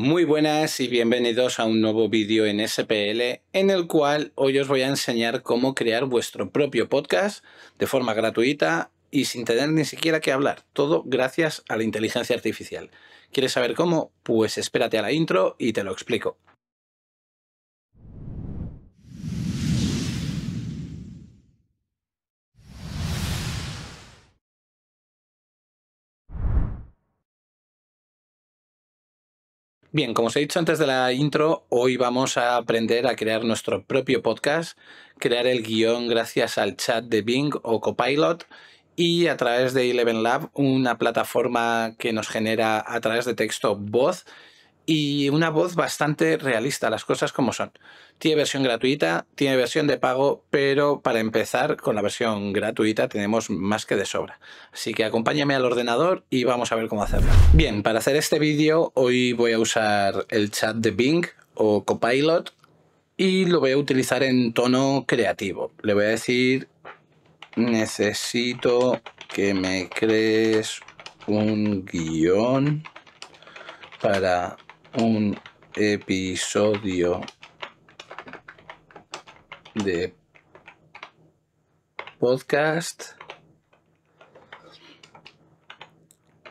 Muy buenas y bienvenidos a un nuevo vídeo en SPL en el cual hoy os voy a enseñar cómo crear vuestro propio podcast de forma gratuita y sin tener ni siquiera que hablar, todo gracias a la inteligencia artificial. ¿Quieres saber cómo? Pues espérate a la intro y te lo explico. Bien, como os he dicho antes de la intro, hoy vamos a aprender a crear nuestro propio podcast, crear el guión gracias al chat de Bing o Copilot y a través de Eleven Lab, una plataforma que nos genera a través de texto voz y una voz bastante realista, las cosas como son. Tiene versión gratuita, tiene versión de pago, pero para empezar con la versión gratuita tenemos más que de sobra. Así que acompáñame al ordenador y vamos a ver cómo hacerlo. Bien, para hacer este vídeo hoy voy a usar el chat de Bing o Copilot y lo voy a utilizar en tono creativo. Le voy a decir, necesito que me crees un guión para un episodio de podcast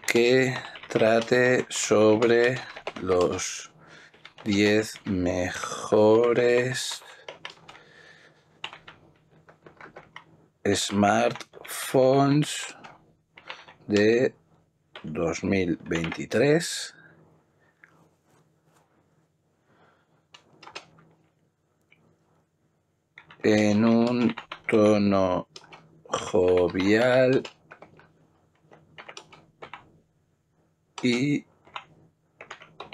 que trate sobre los 10 mejores smartphones de 2023 en un tono jovial y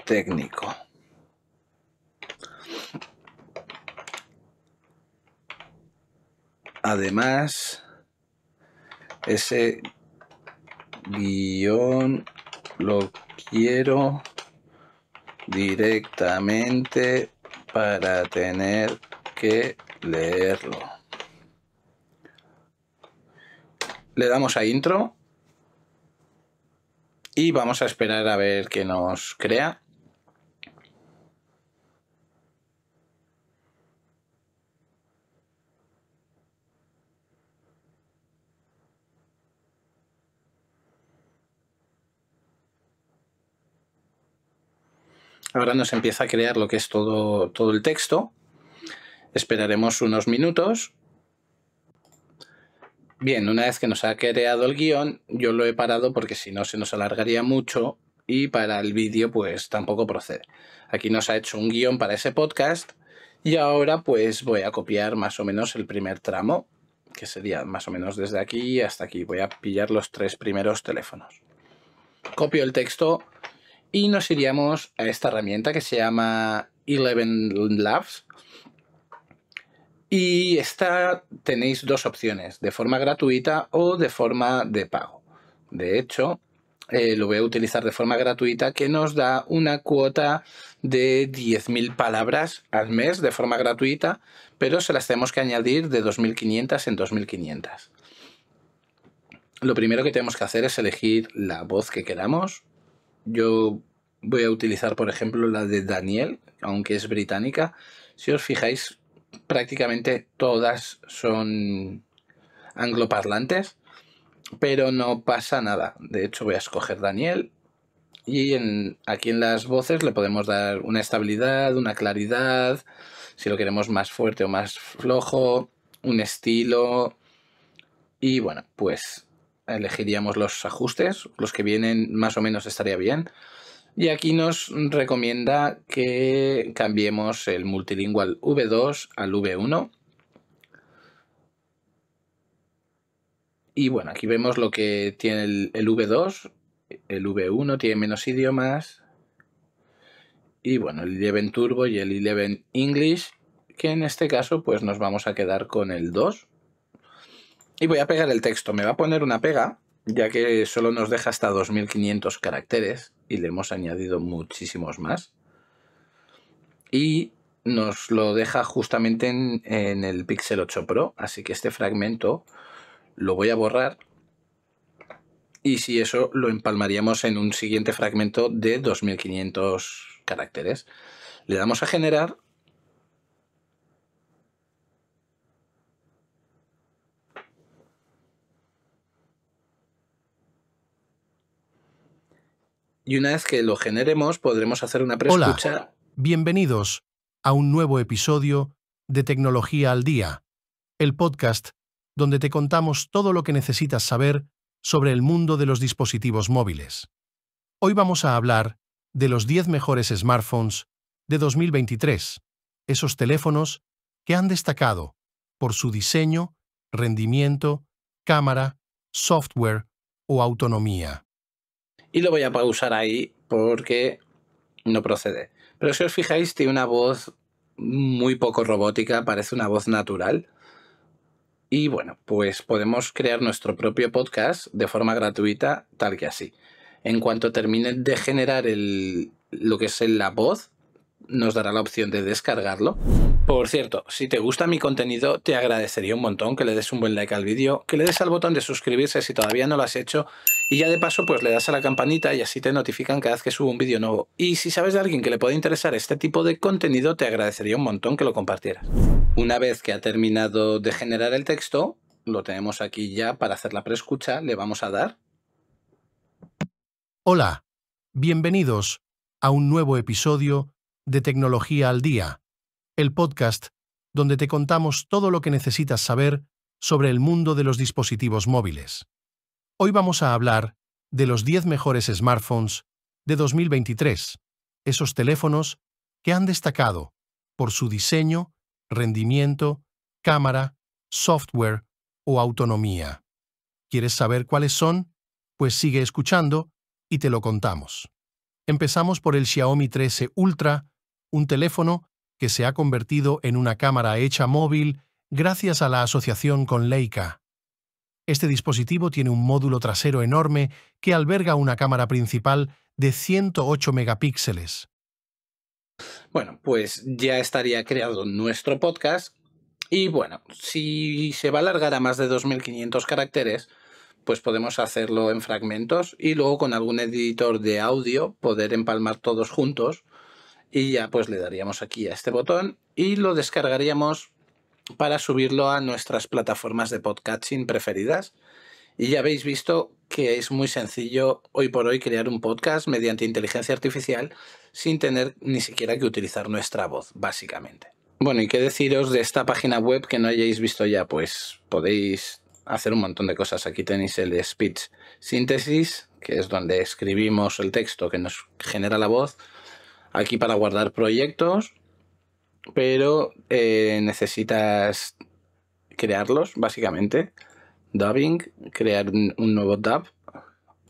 técnico. Además, ese guión lo quiero directamente para tener que leerlo. Le damos a intro y vamos a esperar a ver qué nos crea. Ahora nos empieza a crear lo que es todo, todo el texto. Esperaremos unos minutos. Bien, una vez que nos ha creado el guión, yo lo he parado porque si no se nos alargaría mucho y para el vídeo pues tampoco procede. Aquí nos ha hecho un guión para ese podcast y ahora pues voy a copiar más o menos el primer tramo, que sería más o menos desde aquí hasta aquí. Voy a pillar los tres primeros teléfonos. Copio el texto y nos iríamos a esta herramienta que se llama Eleven Labs, y esta tenéis dos opciones, de forma gratuita o de forma de pago. De hecho, eh, lo voy a utilizar de forma gratuita, que nos da una cuota de 10.000 palabras al mes de forma gratuita, pero se las tenemos que añadir de 2.500 en 2.500. Lo primero que tenemos que hacer es elegir la voz que queramos. Yo voy a utilizar, por ejemplo, la de Daniel, aunque es británica. Si os fijáis, prácticamente todas son angloparlantes, pero no pasa nada. De hecho, voy a escoger Daniel y aquí en las voces le podemos dar una estabilidad, una claridad, si lo queremos más fuerte o más flojo, un estilo. Y bueno, pues elegiríamos los ajustes, los que vienen más o menos estaría bien. Y aquí nos recomienda que cambiemos el multilingual V2 al V1. Y bueno, aquí vemos lo que tiene el, V2. El V1 tiene menos idiomas. Y bueno, el 11 Turbo y el 11 English, que en este caso pues nos vamos a quedar con el 2. Y voy a pegar el texto. Me va a poner una pega ya que solo nos deja hasta 2500 caracteres y le hemos añadido muchísimos más. Y nos lo deja justamente en, el Pixel 8 Pro, así que este fragmento lo voy a borrar y si eso lo empalmaríamos en un siguiente fragmento de 2500 caracteres. Le damos a generar y una vez que lo generemos podremos hacer una preescucha. Hola, bienvenidos a un nuevo episodio de Tecnología al Día, el podcast donde te contamos todo lo que necesitas saber sobre el mundo de los dispositivos móviles. Hoy vamos a hablar de los 10 mejores smartphones de 2023, esos teléfonos que han destacado por su diseño, rendimiento, cámara, software o autonomía. Y lo voy a pausar ahí porque no procede. Pero si os fijáis, tiene una voz muy poco robótica, parece una voz natural. Y bueno, pues podemos crear nuestro propio podcast de forma gratuita, tal que así. En cuanto termine de generar el, lo que es la voz, nos dará la opción de descargarlo. Por cierto, si te gusta mi contenido, te agradecería un montón que le des un buen like al vídeo, que le des al botón de suscribirse si todavía no lo has hecho, y ya de paso pues le das a la campanita y así te notifican cada vez que subo un vídeo nuevo. Y si sabes de alguien que le puede interesar este tipo de contenido, te agradecería un montón que lo compartieras. Una vez que ha terminado de generar el texto, lo tenemos aquí ya para hacer la preescucha, le vamos a dar. Hola, bienvenidos a un nuevo episodio de Tecnología al Día el podcast donde te contamos todo lo que necesitas saber sobre el mundo de los dispositivos móviles. Hoy vamos a hablar de los 10 mejores smartphones de 2023, esos teléfonos que han destacado por su diseño, rendimiento, cámara, software o autonomía. ¿Quieres saber cuáles son? Pues sigue escuchando y te lo contamos. Empezamos por el Xiaomi 13 Ultra, un teléfono que se ha convertido en una cámara hecha móvil gracias a la asociación con Leica. Este dispositivo tiene un módulo trasero enorme que alberga una cámara principal de 108 megapíxeles. Bueno, pues ya estaría creado nuestro podcast y bueno, si se va a alargar a más de 2.500 caracteres, pues podemos hacerlo en fragmentos y luego con algún editor de audio poder empalmar todos juntos y ya pues le daríamos aquí a este botón y lo descargaríamos para subirlo a nuestras plataformas de podcasting preferidas. Y ya habéis visto que es muy sencillo hoy por hoy crear un podcast mediante inteligencia artificial sin tener ni siquiera que utilizar nuestra voz, básicamente. Bueno, ¿y qué deciros de esta página web que no hayáis visto ya? Pues podéis hacer un montón de cosas. Aquí tenéis el speech synthesis, que es donde escribimos el texto que nos genera la voz aquí para guardar proyectos, pero eh, necesitas crearlos, básicamente. Dubbing, crear un nuevo dub.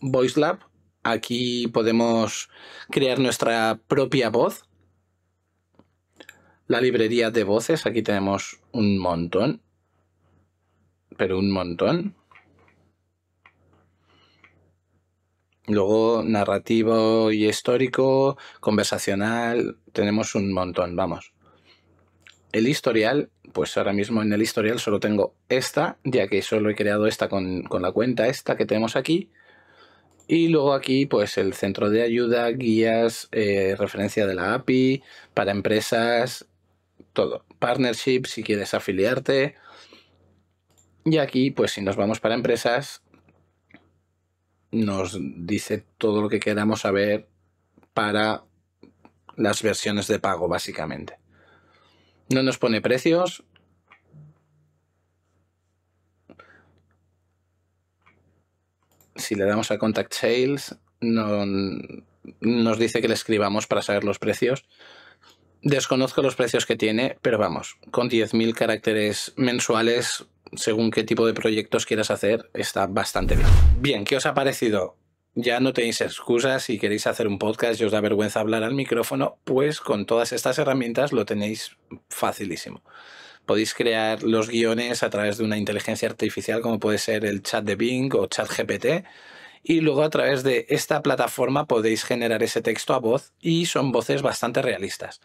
Voice Lab, aquí podemos crear nuestra propia voz. La librería de voces, aquí tenemos un montón, pero un montón. Luego, narrativo y histórico, conversacional, tenemos un montón, vamos. El historial, pues ahora mismo en el historial solo tengo esta, ya que solo he creado esta con, la cuenta esta que tenemos aquí. Y luego aquí, pues el centro de ayuda, guías, eh, referencia de la API, para empresas, todo. Partnership, si quieres afiliarte. Y aquí, pues si nos vamos para empresas, nos dice todo lo que queramos saber para las versiones de pago, básicamente. No nos pone precios. Si le damos a Contact Sales, no, nos dice que le escribamos para saber los precios. Desconozco los precios que tiene, pero vamos, con 10.000 caracteres mensuales, según qué tipo de proyectos quieras hacer, está bastante bien. Bien, ¿qué os ha parecido? Ya no tenéis excusas si queréis hacer un podcast y os da vergüenza hablar al micrófono, pues con todas estas herramientas lo tenéis facilísimo. Podéis crear los guiones a través de una inteligencia artificial como puede ser el chat de Bing o chat GPT y luego a través de esta plataforma podéis generar ese texto a voz y son voces bastante realistas.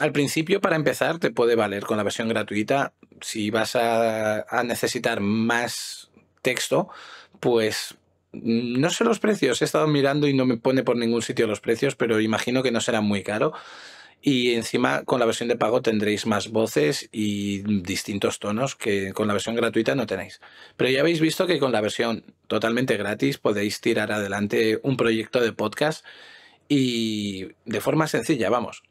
Al principio, para empezar, te puede valer con la versión gratuita. Si vas a, necesitar más texto, pues mm, no sé los precios. He estado mirando y no me pone por ningún sitio los precios, pero imagino que no será muy caro. Y encima con la versión de pago tendréis más voces y distintos tonos que con la versión gratuita no tenéis. Pero ya habéis visto que con la versión totalmente gratis podéis tirar adelante un proyecto de podcast y de forma sencilla, vamos.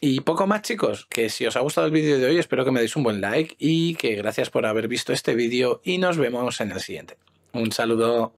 Y poco más chicos, que si os ha gustado el vídeo de hoy espero que me deis un buen like y que gracias por haber visto este vídeo y nos vemos en el siguiente. Un saludo.